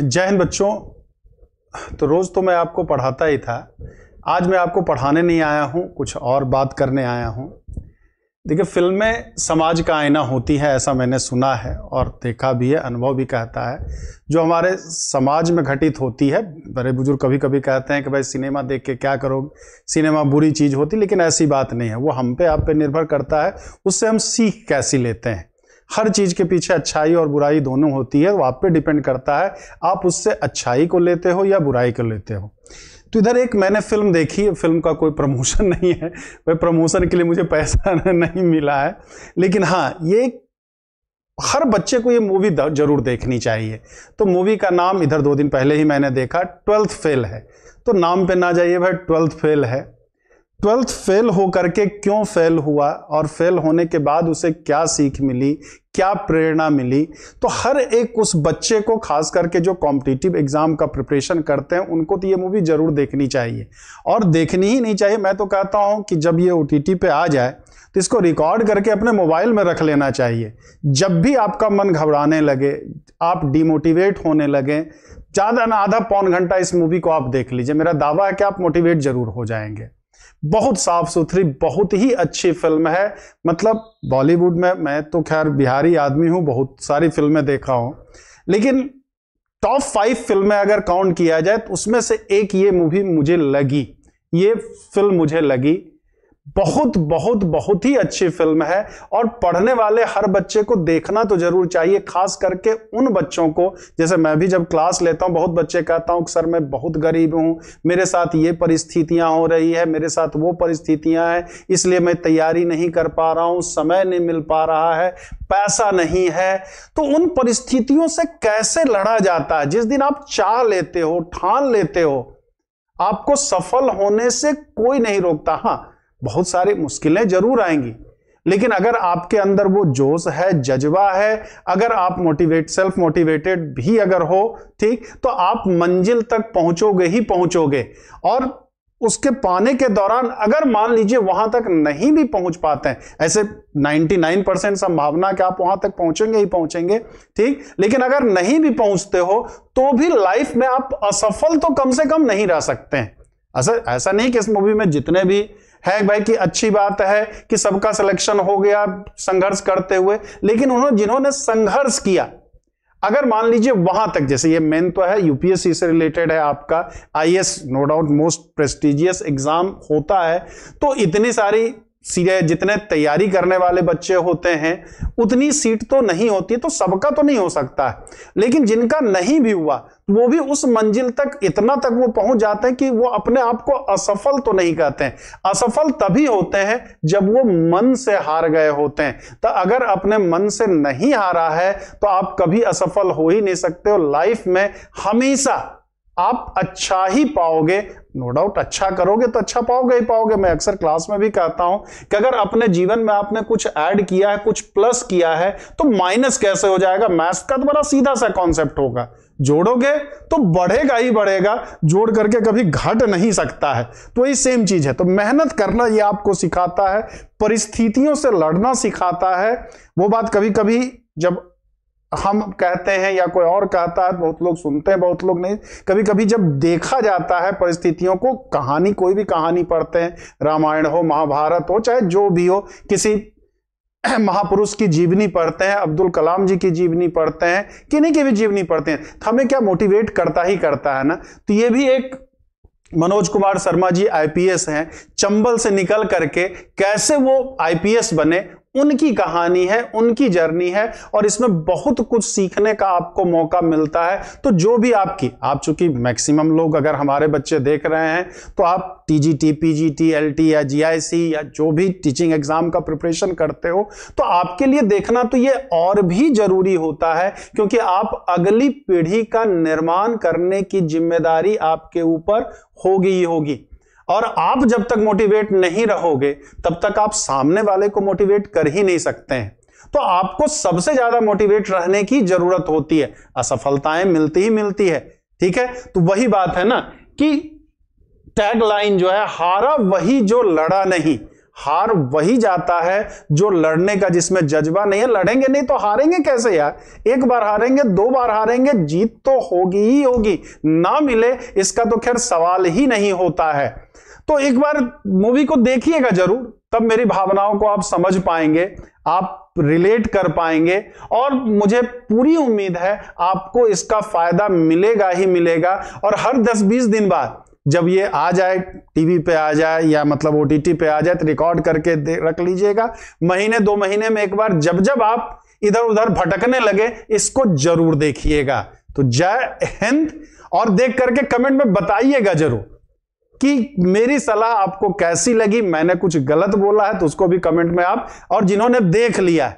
जय हिंद बच्चों तो रोज़ तो मैं आपको पढ़ाता ही था आज मैं आपको पढ़ाने नहीं आया हूँ कुछ और बात करने आया हूँ देखिए फिल्में समाज का आईना होती हैं ऐसा मैंने सुना है और देखा भी है अनुभव भी कहता है जो हमारे समाज में घटित होती है बड़े बुजुर्ग कभी कभी कहते हैं कि भाई सिनेमा देख के क्या करोगे सिनेमा बुरी चीज़ होती लेकिन ऐसी बात नहीं है वो हम पे आप पे निर्भर करता है उससे हम सीख कैसी लेते हैं हर चीज़ के पीछे अच्छाई और बुराई दोनों होती है वो आप पे डिपेंड करता है आप उससे अच्छाई को लेते हो या बुराई को लेते हो तो इधर एक मैंने फिल्म देखी फिल्म का कोई प्रमोशन नहीं है भाई प्रमोशन के लिए मुझे पैसा नहीं मिला है लेकिन हाँ ये हर बच्चे को ये मूवी जरूर देखनी चाहिए तो मूवी का नाम इधर दो दिन पहले ही मैंने देखा ट्वेल्थ फेल है तो नाम पे ना जाइए भाई ट्वेल्थ फेल है ट्वेल्थ फेल हो करके क्यों फेल हुआ और फेल होने के बाद उसे क्या सीख मिली क्या प्रेरणा मिली तो हर एक उस बच्चे को खास करके जो कॉम्पिटिटिव एग्ज़ाम का प्रिपरेशन करते हैं उनको तो ये मूवी ज़रूर देखनी चाहिए और देखनी ही नहीं चाहिए मैं तो कहता हूँ कि जब ये ओ टी पे आ जाए तो इसको रिकॉर्ड करके अपने मोबाइल में रख लेना चाहिए जब भी आपका मन घबराने लगे आप डिमोटिवेट होने लगें ज़्यादा ना आधा पौन घंटा इस मूवी को आप देख लीजिए मेरा दावा है कि आप मोटिवेट ज़रूर हो जाएंगे बहुत साफ सुथरी बहुत ही अच्छी फिल्म है मतलब बॉलीवुड में मैं तो खैर बिहारी आदमी हूं बहुत सारी फिल्में देखा हूं लेकिन टॉप फाइव फिल्में अगर काउंट किया जाए तो उसमें से एक ये मूवी मुझे लगी ये फिल्म मुझे लगी बहुत बहुत बहुत ही अच्छी फिल्म है और पढ़ने वाले हर बच्चे को देखना तो जरूर चाहिए खास करके उन बच्चों को जैसे मैं भी जब क्लास लेता हूं बहुत बच्चे कहता हूं कि सर मैं बहुत गरीब हूं मेरे साथ ये परिस्थितियां हो रही है मेरे साथ वो परिस्थितियां हैं इसलिए मैं तैयारी नहीं कर पा रहा हूं समय नहीं मिल पा रहा है पैसा नहीं है तो उन परिस्थितियों से कैसे लड़ा जाता है जिस दिन आप चाह लेते हो ठान लेते हो आपको सफल होने से कोई नहीं रोकता हाँ बहुत सारी मुश्किलें जरूर आएंगी लेकिन अगर आपके अंदर वो जोश है जज्बा है अगर आप मोटिवेट सेल्फ मोटिवेटेड भी अगर हो ठीक तो आप मंजिल तक पहुंचोगे ही पहुंचोगे और उसके पाने के दौरान अगर मान लीजिए वहां तक नहीं भी पहुंच पाते हैं ऐसे 99 परसेंट संभावना कि आप वहां तक पहुंचेंगे ही पहुंचेंगे ठीक लेकिन अगर नहीं भी पहुंचते हो तो भी लाइफ में आप असफल तो कम से कम नहीं रह सकते हैं ऐसा ऐसा नहीं कि इस मूवी में जितने भी है भाई कि अच्छी बात है कि सबका सिलेक्शन हो गया संघर्ष करते हुए लेकिन उन्होंने जिन्होंने संघर्ष किया अगर मान लीजिए वहां तक जैसे ये मेन तो है यूपीएससी से रिलेटेड है आपका IAS no doubt most prestigious exam होता है तो इतनी सारी सीधे जितने तैयारी करने वाले बच्चे होते हैं उतनी सीट तो नहीं होती तो सबका तो नहीं हो सकता है लेकिन जिनका नहीं भी हुआ तो वो भी उस मंजिल तक इतना तक वो पहुंच जाते हैं कि वो अपने आप को असफल तो नहीं कहते हैं असफल तभी होते हैं जब वो मन से हार गए होते हैं तो अगर अपने मन से नहीं हारा है तो आप कभी असफल हो ही नहीं सकते हो लाइफ में हमेशा आप अच्छा ही पाओगे नो no डाउट अच्छा करोगे तो अच्छा पाओगे ही पाओगे मैं अक्सर क्लास में भी कहता हूं कि अगर अपने जीवन में आपने कुछ ऐड किया है कुछ प्लस किया है तो माइनस कैसे हो जाएगा मैथ्स का तो बड़ा सीधा सा कॉन्सेप्ट होगा जोड़ोगे तो बढ़ेगा ही बढ़ेगा जोड़ करके कभी घट नहीं सकता है तो ये सेम चीज है तो मेहनत करना ये आपको सिखाता है परिस्थितियों से लड़ना सिखाता है वो बात कभी कभी जब हम कहते हैं या कोई और कहता है बहुत लोग सुनते हैं बहुत लोग नहीं कभी कभी जब देखा जाता है परिस्थितियों को कहानी कोई भी कहानी पढ़ते हैं रामायण हो महाभारत हो चाहे जो भी हो किसी महापुरुष की जीवनी पढ़ते हैं अब्दुल कलाम जी की जीवनी पढ़ते हैं किन्हीं की भी जीवनी पढ़ते हैं तो हमें क्या मोटिवेट करता ही करता है ना तो ये भी एक मनोज कुमार शर्मा जी आईपीएस हैं चंबल से निकल करके कैसे वो आईपीएस बने उनकी कहानी है उनकी जर्नी है और इसमें बहुत कुछ सीखने का आपको मौका मिलता है तो जो भी आपकी आप चूंकि मैक्सिमम लोग अगर हमारे बच्चे देख रहे हैं तो आप T G T P G T L T या जी आई सी या जो भी टीचिंग एग्जाम का प्रिपरेशन करते हो तो आपके लिए देखना तो ये और भी जरूरी होता है क्योंकि आप अगली पीढ़ी का निर्माण करने की जिम्मेदारी आपके ऊपर होगी ही होगी और आप जब तक मोटिवेट नहीं रहोगे तब तक आप सामने वाले को मोटिवेट कर ही नहीं सकते हैं तो आपको सबसे ज्यादा मोटिवेट रहने की जरूरत होती है असफलताएं मिलती ही मिलती है ठीक है तो वही बात है ना कि टैग लाइन जो है हारा वही जो लड़ा नहीं हार वही जाता है जो लड़ने का जिसमें जज्बा नहीं है लड़ेंगे नहीं तो हारेंगे कैसे यार एक बार हारेंगे दो बार हारेंगे जीत तो होगी ही होगी ना मिले इसका तो खैर सवाल ही नहीं होता है तो एक बार मूवी को देखिएगा जरूर तब मेरी भावनाओं को आप समझ पाएंगे आप रिलेट कर पाएंगे और मुझे पूरी उम्मीद है आपको इसका फायदा मिलेगा ही मिलेगा और हर 10-20 दिन बाद जब ये आ जाए टीवी पे आ जाए या मतलब ओ पे आ जाए तो रिकॉर्ड करके रख लीजिएगा महीने दो महीने में एक बार जब जब आप इधर उधर भटकने लगे इसको जरूर देखिएगा तो जय हिंद और देख करके कमेंट में बताइएगा जरूर कि मेरी सलाह आपको कैसी लगी मैंने कुछ गलत बोला है तो उसको भी कमेंट में आप और जिन्होंने देख लिया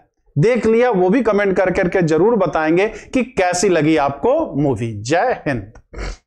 देख लिया वो भी कमेंट कर करके जरूर बताएंगे कि कैसी लगी आपको मूवी जय हिंद